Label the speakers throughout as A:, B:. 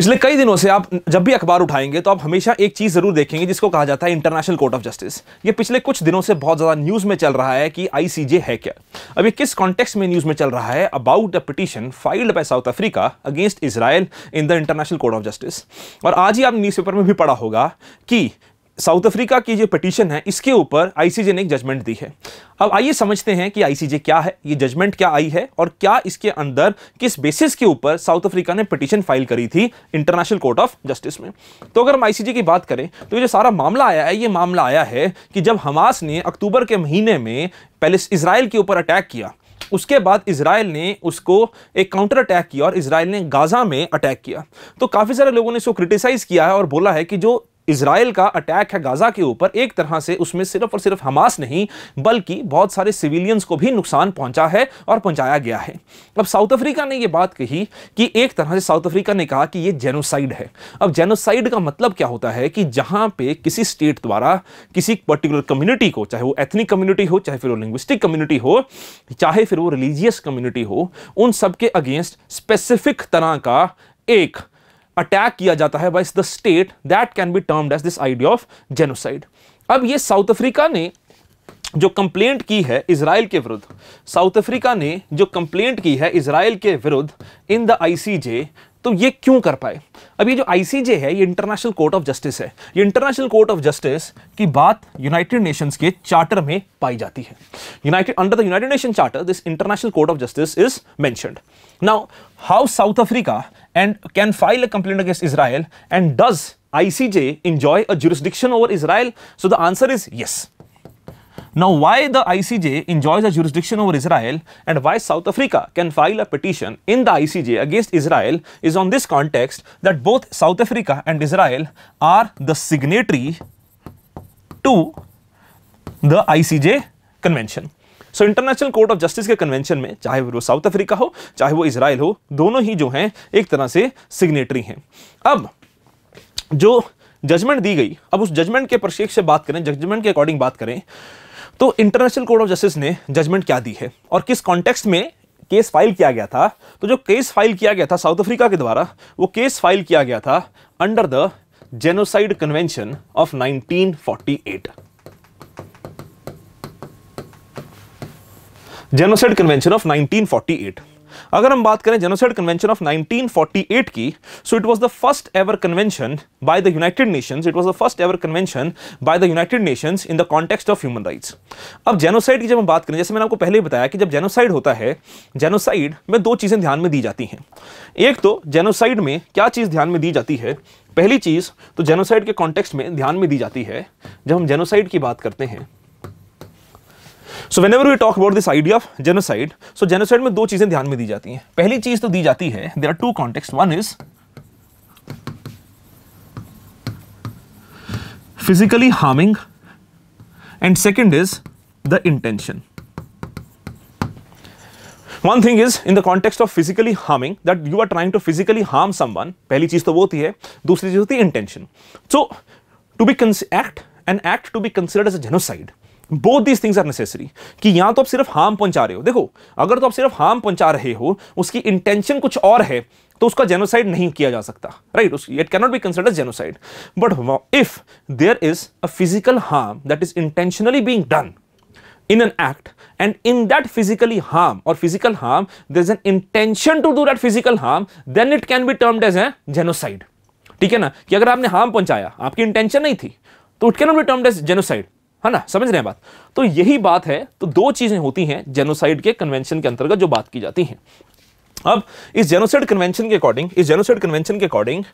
A: पिछले कई दिनों से आप जब भी अखबार उठाएंगे तो आप हमेशा एक चीज़ ज़रूर देखेंगे जिसको कहा जाता है इंटरनेशनल कोर्ट ऑफ जस्टिस ये पिछले कुछ दिनों से बहुत ज़्यादा न्यूज़ में चल रहा है कि आईसीजे है क्या अब ये किस कॉन्टेक्स्ट में न्यूज़ में चल रहा है about a petition filed by South Africa against Israel in the international court of justice और आज ही आप न्यूज में भी पढ़ा होगा कि साउथ अफ्रीका की जो पटिशन है इसके ऊपर आईसीजे ने एक जजमेंट दी है अब आइए समझते हैं कि आईसीजे क्या है ये जजमेंट क्या आई है और क्या इसके अंदर किस बेसिस के ऊपर साउथ अफ्रीका ने पटिशन फाइल करी थी इंटरनेशनल कोर्ट ऑफ जस्टिस में तो अगर हम आईसीजे की बात करें तो ये जो सारा मामला आया है ये मामला आया है कि जब हमास ने अक्टूबर के महीने में पहले इसराइल के ऊपर अटैक किया उसके बाद इसराइल ने उसको एक काउंटर अटैक किया और इसराइल ने गाज़ा में अटैक किया तो काफ़ी सारे लोगों ने इसको क्रिटिसाइज़ किया है और बोला है कि जो इसराइल का अटैक है गाज़ा के ऊपर एक तरह से उसमें सिर्फ और सिर्फ हमास नहीं बल्कि बहुत सारे सिविलियंस को भी नुकसान पहुंचा है और पहुंचाया गया है अब साउथ अफ्रीका ने यह बात कही कि एक तरह से साउथ अफ्रीका ने कहा कि यह जेनोसाइड है अब जेनोसाइड का मतलब क्या होता है कि जहां पे किसी स्टेट द्वारा किसी पर्टिकुलर कम्युनिटी को चाहे वो एथनिक कम्युनिटी हो चाहे फिर वो लिंग्विस्टिक कम्युनिटी हो चाहे फिर वो रिलीजियस कम्युनिटी हो उन सबके अगेंस्ट स्पेसिफिक तरह का एक अटैक किया जाता है by the state that can be termed as this idea of genocide अब ये साउथ अफ्रीका ने जो कंप्लेंट की है इसराइल के विरुद्ध साउथ अफ्रीका ने जो कंप्लेंट की है इसराइल के विरुद्ध इन द आईसीजे तो ये क्यों कर पाए अब ये जो आईसीजे है ये इंटरनेशनल कोर्ट ऑफ जस्टिस है ये इंटरनेशनल कोर्ट ऑफ जस्टिस की बात यूनाइटेड नेशंस के चार्टर में पाई जाती है united under the united nation charter this international court of justice is मैं now how South Africa and can file a complain against Israel and does ICJ enjoy a jurisdiction over Israel so the answer is yes Now, why the ICJ enjoys a jurisdiction over Israel and why South Africa can file a petition in the ICJ against Israel is on this context that both South Africa and Israel are the signatory to the ICJ convention. सो international court of justice के convention में चाहे वो south Africa हो चाहे वो Israel हो दोनों ही जो हैं एक तरह से सिग्नेटरी हैं अब जो जजमेंट दी गई अब उस जजमेंट के परिप्रेक्ष्य से बात करें जजमेंट के अकॉर्डिंग बात करें तो इंटरनेशनल कोर्ट ऑफ जस्टिस ने जजमेंट क्या दी है और किस कॉन्टेक्स्ट में केस फाइल किया गया था तो जो केस फाइल किया गया था साउथ अफ्रीका के द्वारा वो केस फाइल किया गया था under the genocide convention of 1948 genocide convention of 1948 अगर हम बात करें जेनोसाइड कन्वेंशन ऑफ 1948 की so it was the first ever convention by the united nations it was the first ever convention by the united nations in the context of human rights अब genocide की जब हम बात करें जैसे मैंने आपको पहले ही बताया कि जब जेनोसाइड होता है जेनोसाइड में दो चीज़ें ध्यान में दी जाती हैं एक तो जेनोसाइड में क्या चीज़ ध्यान में दी जाती है पहली चीज़ तो जेनोसाइड के कॉन्टेक्स्ट में ध्यान में दी जाती है जब हम जेनोसाइड की बात करते हैं so whenever we talk about this idea of genocide so genocide में दो चीज़ें ध्यान में दी जाती हैं पहली चीज़ तो दी जाती है there are two context one is physically harming and second is the intention one thing is in the context of physically harming that you are trying to physically harm someone पहली चीज तो वो होती है दूसरी चीज होती है intention so to be act and act to be considered as a genocide both these things are necessary कि या तो आप सिर्फ हार्म पहुंचा रहे हो देखो अगर तो आप सिर्फ हार्म पहुंचा रहे हो उसकी इंटेंशन कुछ और है तो उसका जेनोसाइड नहीं किया जा सकता right it cannot be consider genocide but if there is a physical harm that is intentionally being done an act and in that physically harm और physical harm there is an intention to do that physical harm then it can be termed as a genocide ठीक है ना कि अगर आपने harm पहुंचाया आपकी intention नहीं थी तो it can be termed as genocide है ना समझ रहे हैं बात तो यही बात है तो दो चीजें होती हैं जेनोसाइड के कन्वेंशन के अंतर्गत जो बात की जाती है अब इस जेनोसाइड कन्वेंशन के अकॉर्डिंग इस जेनोसाइड कन्वेंशन के according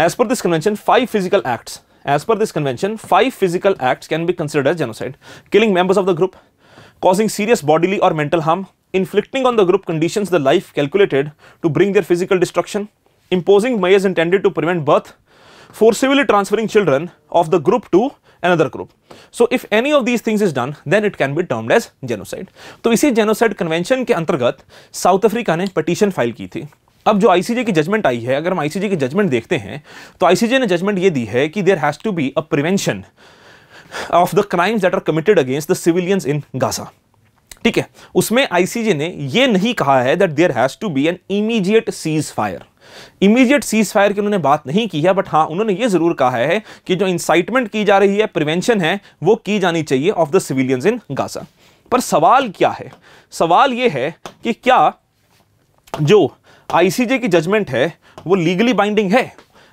A: as per this convention five physical act as per this convention five physical acts can be considered as genocide killing members of the group causing serious bodily और mental harm inflicting on the group condition the life calculated to bring their physical destruction imposing may intended to prevent birth forcibly transferring children of the group to another group. So if any of these things is done then it can be termed as genocide. तो इसी genocide convention के अंतर्गत south africa ने petition file की थी अब जो ICJ की जजमेंट आई है अगर हम आईसीजे की जजमेंट देखते हैं तो आईसीजे ने जजमेंट ये दी है कि there has to be a prevention of the crimes that are committed against the civilians in Gaza ठीक है उसमें आईसीजे ने ये नहीं कहा है that there has to be an immediate ceasefire immediate ceasefire की उन्होंने बात नहीं की है बट हाँ उन्होंने ये जरूर कहा है कि जो इंसाइटमेंट की जा रही है प्रिवेंशन है वो की जानी चाहिए of the civilians in Gaza पर सवाल क्या है सवाल ये है कि क्या जो आईसीजे की जजमेंट है वो लीगली बाइंडिंग है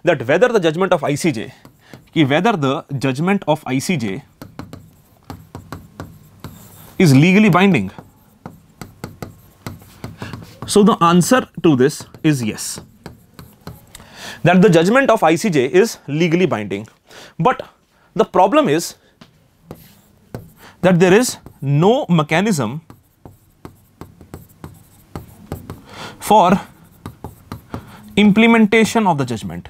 A: that whether the judgment of ICJ कि whether the judgment of ICJ is legally binding so the answer to this is yes that the judgment of ICJ is legally binding. But the problem is that there is no mechanism for implementation of the judgment.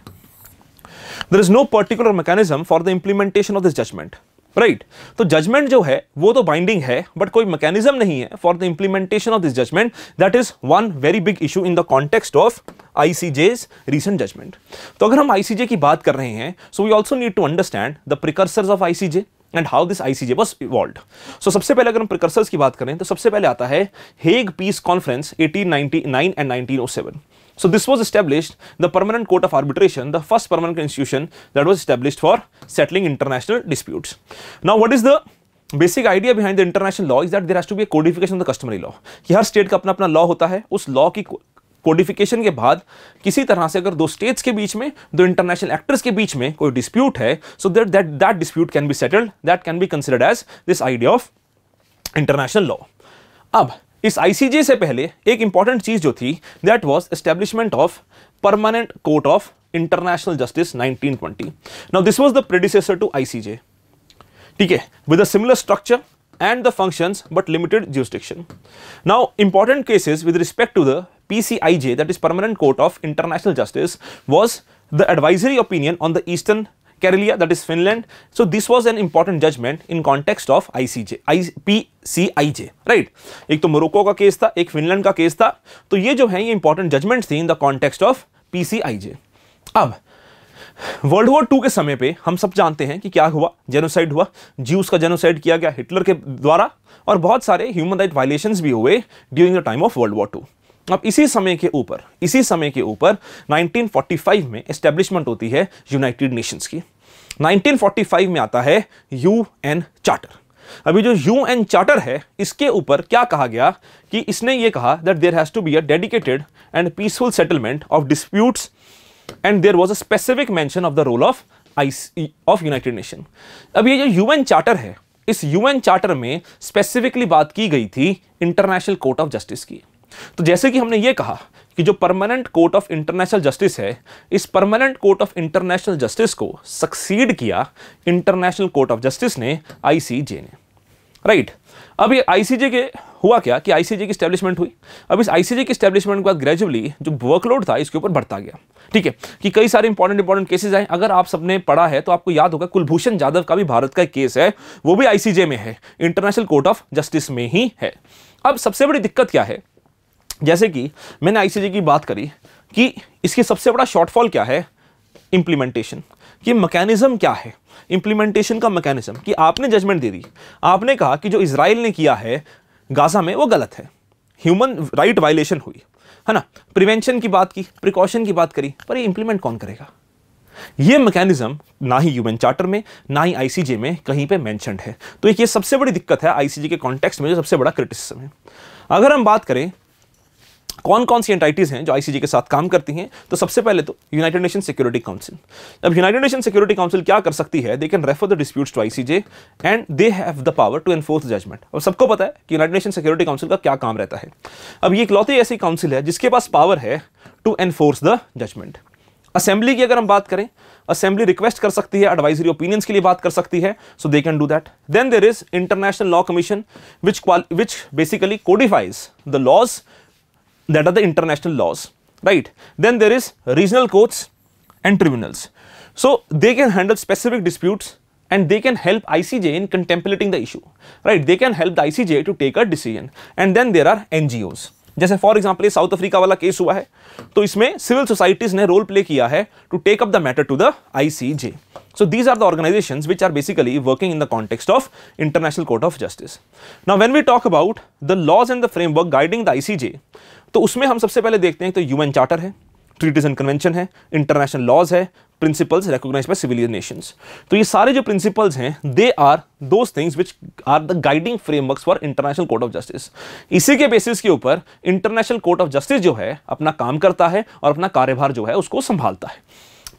A: There is no particular mechanism for the implementation of this judgment. Right right. तो judgment जो है वो तो binding है but कोई mechanism नहीं है for the implementation of this judgment that is one very big issue in the context of ICJ's recent judgment तो अगर हम आईसीजे की बात कर रहे हैं so we also need to understand the precursors of ICJ and how this ICJ was evolve so सबसे पहले अगर हम प्रिकर्सर्स की बात करें तो सबसे पहले आता है Hague peace conference 1899 and 1907 So this was established, the Permanent Court of Arbitration, the first permanent institution that was established for settling international disputes. Now what is the basic idea behind the international law is that there has to be codification of the customary law कि हर state का अपना अपना law होता है उस law की codification के बाद किसी तरह से अगर दो स्टेट्स के बीच में दो इंटरनेशनल एक्टर्स के बीच में कोई डिस्प्यूट है so that that that dispute can be settled that can be considered as this idea of international law अब इस आईसीजे से पहले एक इंपॉर्टेंट चीज जो थी that was establishment of permanent court of international justice 1920 now this was the predecessor to ICJ ठीक है with a similar structure and the functions but limited jurisdiction now important cases with respect to the PCIJ that is permanent court of international justice was the advisory opinion on the eastern Karelia, that is Finland. So this was an important judgment in context of ICJ, IPCIJ, right? एक तो Morocco का case था एक Finland का case था तो ये जो है ये इंपॉर्टेंट जजमेंट थी in the context of PCIJ अब वर्ल्ड वॉर टू के समय पे हम सब जानते हैं कि क्या हुआ जेनोसाइड हुआ ज्यूस का जेनोसाइड किया गया हिटलर के द्वारा और बहुत सारे ह्यूमन राइट वायलेशंस भी हुए during the time of world war two अब इसी समय के ऊपर इसी समय के ऊपर 1945 में एस्टेब्लिशमेंट होती है यूनाइटेड नेशंस की 1945 में आता है यूएन चार्टर अभी जो यूएन चार्टर है इसके ऊपर क्या कहा गया कि इसने ये कहा that there has to be a dedicated and peaceful settlement of disputes and there was a specific mention of the role of I of United Nation अब ये जो यूएन चार्टर है इस यूएन चार्टर में स्पेसिफिकली बात की गई थी इंटरनेशनल कोर्ट ऑफ जस्टिस की तो जैसे कि हमने ये कहा कि जो permanent court of international justice है इस permanent court of international justice को सक्सीड किया इंटरनेशनल कोर्ट ऑफ जस्टिस ने आईसीजे ने राइट अब ये आईसीजे के हुआ क्या कि आईसीजे की स्टैब्लिशमेंट हुई अब इस आईसीजे की स्टैब्लिशमेंट के बाद ग्रेजुअली जो वर्कलोड था इसके ऊपर बढ़ता गया ठीक है कि कई सारे इंपॉर्टेंट इंपॉर्टेंट केसेस आए अगर आप सबने पढ़ा है तो आपको याद होगा कुलभूषण जाधव का भी भारत का केस है वो भी आईसीजे में है इंटरनेशनल कोर्ट ऑफ जस्टिस में ही है अब सबसे बड़ी दिक्कत क्या है जैसे कि मैंने आईसीजी की बात करी कि इसकी सबसे बड़ा शॉर्टफॉल क्या है इम्प्लीमेंटेशन कि मैकेनिज्म क्या है इम्प्लीमेंटेशन का मैकेनिज्म कि आपने जजमेंट दे दी आपने कहा कि जो इसराइल ने किया है गाज़ा में वो गलत है ह्यूमन राइट वायलेशन हुई है ना प्रिवेंशन की बात की प्रिकॉशन की बात करी पर ये इम्प्लीमेंट कौन करेगा ये मैकेनिज्म ना ही यूएन चार्टर में ना ही आईसीजे में कहीं पे मेंशनड है तो एक ये सबसे बड़ी दिक्कत है आईसीजे के कॉन्टेक्स्ट में जो सबसे बड़ा क्रिटिसिज्म है अगर हम बात करें कौन कौन सी एंटाइटीज़ हैं जो आईसीजे के साथ काम करती हैं तो सबसे पहले तो यूनाइटेड नेशन सिक्योरिटी काउंसिल अब यूनाइटेड नेशन सिक्योरिटी काउंसिल क्या कर सकती है they can refer the disputes to ICJ and they have the power to enforce judgment और सबको पता है कि यूनाइटेड नेशन सिक्योरिटी काउंसिल का क्या काम रहता है अब ये इकलौती ऐसी काउंसिल है जिसके पास पावर है to enforce the judgment assembly की अगर हम बात करें असेंबली रिक्वेस्ट कर सकती है एडवाइजरी ओपिनियंस के लिए बात कर सकती है so they can do that then there is international law commission which which basically codifies the laws that are the international laws, right? Then there is regional courts and tribunals. So they can handle specific disputes and they can help ICJ in contemplating the issue, right? They can help the ICJ to take a decision. And then there are NGOs. जैसे for example ये South Africa वाला case हुआ है तो इसमें civil societies ने role play किया है to take up the matter to the ICJ so these are the organisations which are basically working in the context of international court of justice now when we talk about the laws and the framework guiding the ICJ तो उसमें हम सबसे पहले देखते हैं तो UN charter है treaties and convention है इंटरनेशनल लॉज है principles recognise by civilian nations तो ये सारे जो प्रिंसिपल्स हैं they are those things which are the guiding framework for international court of justice इसी के बेसिस के ऊपर इंटरनेशनल कोर्ट ऑफ जस्टिस जो है अपना काम करता है और अपना कार्यभार जो है उसको संभालता है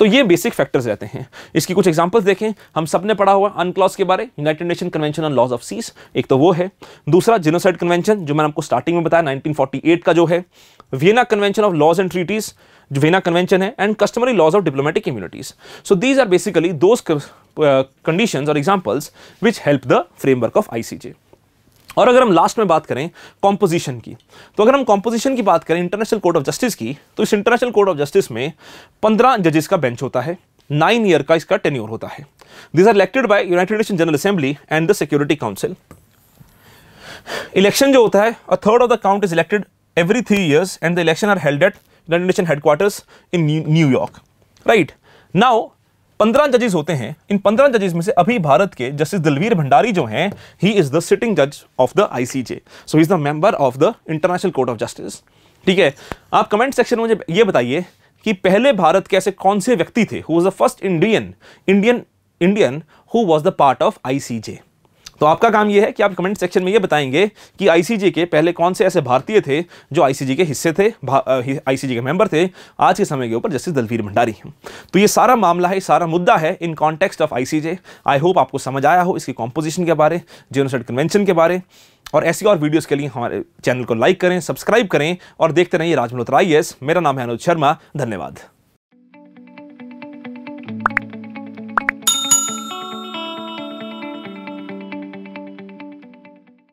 A: तो ये बेसिक फैक्टर्स रहते हैं इसकी कुछ एग्जाम्पल्स देखें हम सब ने पढ़ा हुआ अनक्लॉज के बारे United Nation convention on laws of seas एक तो वो है दूसरा जिनोसाइड कन्वेंशन जो मैंने आपको स्टार्टिंग में बताया 1948 का जो है Vienna convention of laws and treaties Vienna convention है and customary laws of diplomatic immunities so these are basically those condition और examples which help the framework of ICJ और अगर हम लास्ट में बात करें कॉम्पोजिशन की तो अगर हम कॉम्पोजिशन की बात करें इंटरनेशनल कोर्ट ऑफ जस्टिस की तो इस इंटरनेशनल कोर्ट ऑफ जस्टिस में पंद्रह जजेस का बेंच होता है नाइन ईयर का इसका टेन्योर होता है this are elected by United nation general assembly and the security council election जो होता है a third of the count is elected every three years and the election are held at United nation headquarters in New York right now पंद्रह जजेस होते हैं इन पंद्रह जजेस में से अभी भारत के जस्टिस दलवीर भंडारी जो हैं ही इज द सिटिंग जज of the ICJ so is the member of the international court of justice ठीक है आप कमेंट सेक्शन में मुझे ये बताइए कि पहले भारत के ऐसे कौन से व्यक्ति थे who was the first Indian Indian Indian who was the part of ICJ तो आपका काम यह है कि आप कमेंट सेक्शन में ये बताएंगे कि आईसीजी के पहले कौन से ऐसे भारतीय थे जो आईसीजी के हिस्से थे आईसीजी के मेंबर थे आज के समय के ऊपर जस्टिस दलवीर भंडारी हैं तो ये सारा मामला है सारा मुद्दा है in context of ICJ I hope आपको समझ आया हो इसकी कॉम्पोजिशन के बारे जेनोसाइड कन्वेंशन के बारे और ऐसी और वीडियोस के लिए हमारे चैनल को लाइक करें सब्सक्राइब करें और देखते रहिए राजमनोत्रा आई मेरा नाम है अनुज शर्मा धन्यवाद